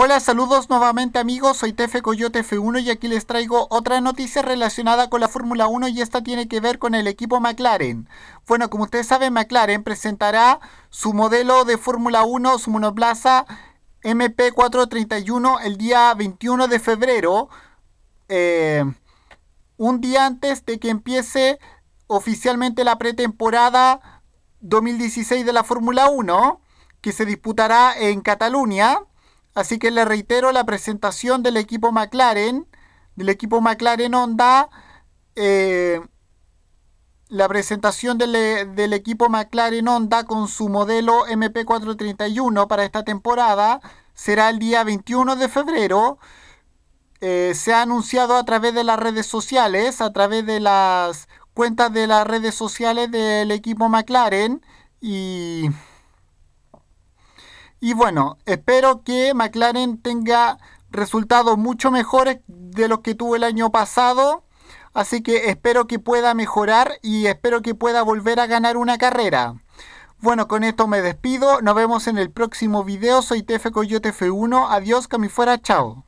Hola, saludos nuevamente amigos, soy Tefe Coyote F1 y aquí les traigo otra noticia relacionada con la Fórmula 1 y esta tiene que ver con el equipo McLaren. Bueno, como ustedes saben, McLaren presentará su modelo de Fórmula 1, su monoplaza MP431 el día 21 de febrero, eh, un día antes de que empiece oficialmente la pretemporada 2016 de la Fórmula 1, que se disputará en Cataluña. Así que le reitero la presentación del equipo McLaren, del equipo McLaren Honda. Eh, la presentación del, equipo McLaren Honda con su modelo MP431 para esta temporada será el día 21 de febrero. Eh, se ha anunciado a través de las redes sociales, a través de las cuentas de las redes sociales del equipo McLaren y y bueno, espero que McLaren tenga resultados mucho mejores de los que tuvo el año pasado. Así que espero que pueda mejorar y espero que pueda volver a ganar una carrera. Bueno, con esto me despido. Nos vemos en el próximo video. Soy TF Coyote F1. Adiós, que fuera. Chao.